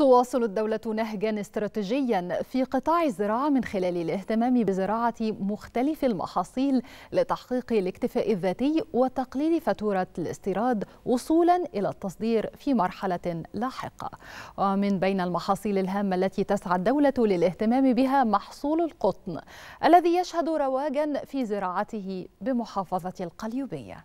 تواصل الدولة نهجا استراتيجيا في قطاع الزراعة من خلال الاهتمام بزراعة مختلف المحاصيل لتحقيق الاكتفاء الذاتي وتقليل فاتورة الاستيراد وصولا إلى التصدير في مرحلة لاحقة ومن بين المحاصيل الهامة التي تسعى الدولة للاهتمام بها محصول القطن الذي يشهد رواجا في زراعته بمحافظة القليوبية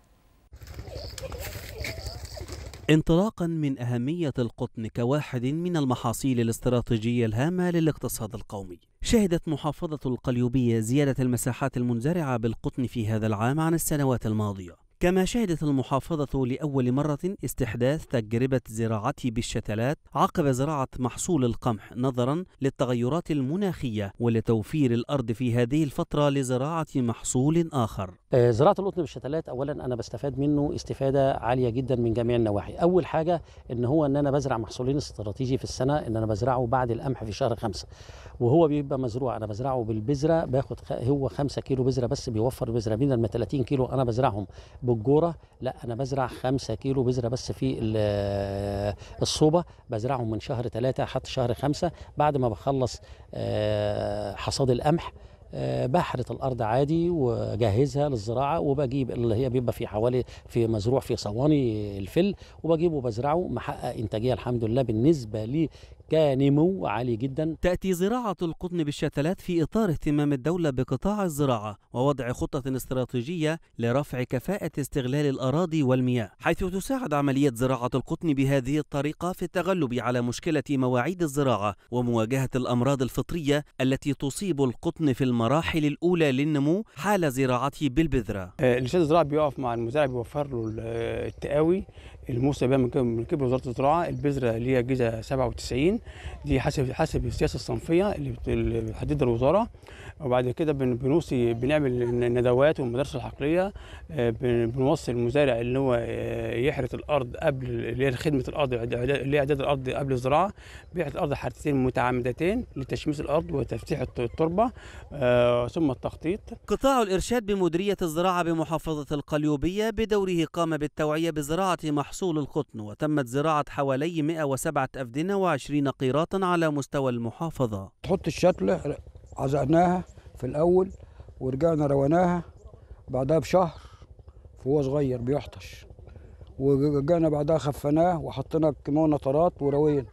انطلاقا من أهمية القطن كواحد من المحاصيل الاستراتيجية الهامة للاقتصاد القومي شهدت محافظة القليوبية زيادة المساحات المنزرعة بالقطن في هذا العام عن السنوات الماضية كما شهدت المحافظة لأول مرة استحداث تجربة زراعة بالشتلات عقب زراعة محصول القمح نظرا للتغيرات المناخية ولتوفير الأرض في هذه الفترة لزراعة محصول آخر آه، زراعة القطن بالشتلات أولا أنا بستفاد منه استفادة عالية جدا من جميع النواحي أول حاجة إن هو إن أنا بزرع محصولين استراتيجي في السنة إن أنا بزرعه بعد القمح في شهر خمسة وهو بيبقى مزروع أنا بزرعه بالبذرة باخد هو 5 كيلو بذرة بس بيوفر بذرة من 30 كيلو أنا بزرعهم بالجوره لا انا بزرع 5 كيلو بذره بس في الصوبه بزرعهم من شهر ثلاثة حتى شهر خمسة بعد ما بخلص آه، حصاد القمح آه، بحرث الارض عادي وجهزها للزراعه وبجيب اللي هي بيبقى في حوالي في مزروع في صواني الفل وبجيبه وبزرعه محقق انتاجيه الحمد لله بالنسبه لي كنمو عالي جدا تأتي زراعة القطن بالشتلات في إطار اهتمام الدولة بقطاع الزراعة ووضع خطة استراتيجية لرفع كفاءة استغلال الأراضي والمياه حيث تساعد عملية زراعة القطن بهذه الطريقة في التغلب على مشكلة مواعيد الزراعة ومواجهة الأمراض الفطرية التي تصيب القطن في المراحل الأولى للنمو حال زراعته بالبذرة آه، الإنشاد الزراعة بيقف مع المزارع بيوفر له آه، التقاوي الموسى بها من كبر وزاره الزراعه البذره اللي هي جيزة 97 دي حسب حسب السياسه الصنفيه اللي بتحددها الوزاره وبعد كده بنوصي بنعمل الندوات والمدارس الحقليه آه، بنوصي المزارع اللي هو آه، يحرث الارض قبل اللي هي خدمه الارض اللي هي اعداد الارض قبل الزراعه بيحرث الارض حرثتين متعامدتين لتشميس الارض وتفتيح التربه آه، ثم التخطيط قطاع الارشاد بمديريه الزراعه بمحافظه القليوبيه بدوره قام بالتوعيه بزراعه محصول محصول القطن وتمت زراعة حوالي 107 أفدنة و20 قيراطا على مستوى المحافظة تحط الشتلة عزقناها في الأول ورجعنا رويناها بعدها بشهر وهو صغير بيحطش ورجعنا بعدها خفناه وحطينا كمان نطرات وروينا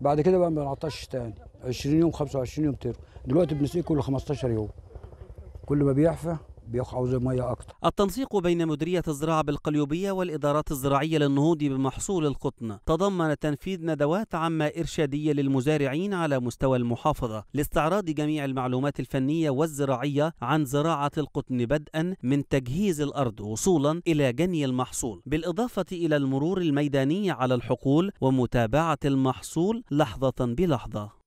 بعد كده بقى ما بنعطش تاني 20 يوم 25 يوم ترم دلوقتي بنسقيه كل 15 يوم كل ما بيحفى بيقعوا ميه اكتر التنسيق بين مديريه الزراعه بالقليوبيه والادارات الزراعيه للنهوض بمحصول القطن تضمن تنفيذ ندوات عامه ارشاديه للمزارعين على مستوى المحافظه لاستعراض جميع المعلومات الفنيه والزراعيه عن زراعه القطن بدءا من تجهيز الارض وصولا الى جني المحصول بالاضافه الى المرور الميداني على الحقول ومتابعه المحصول لحظه بلحظه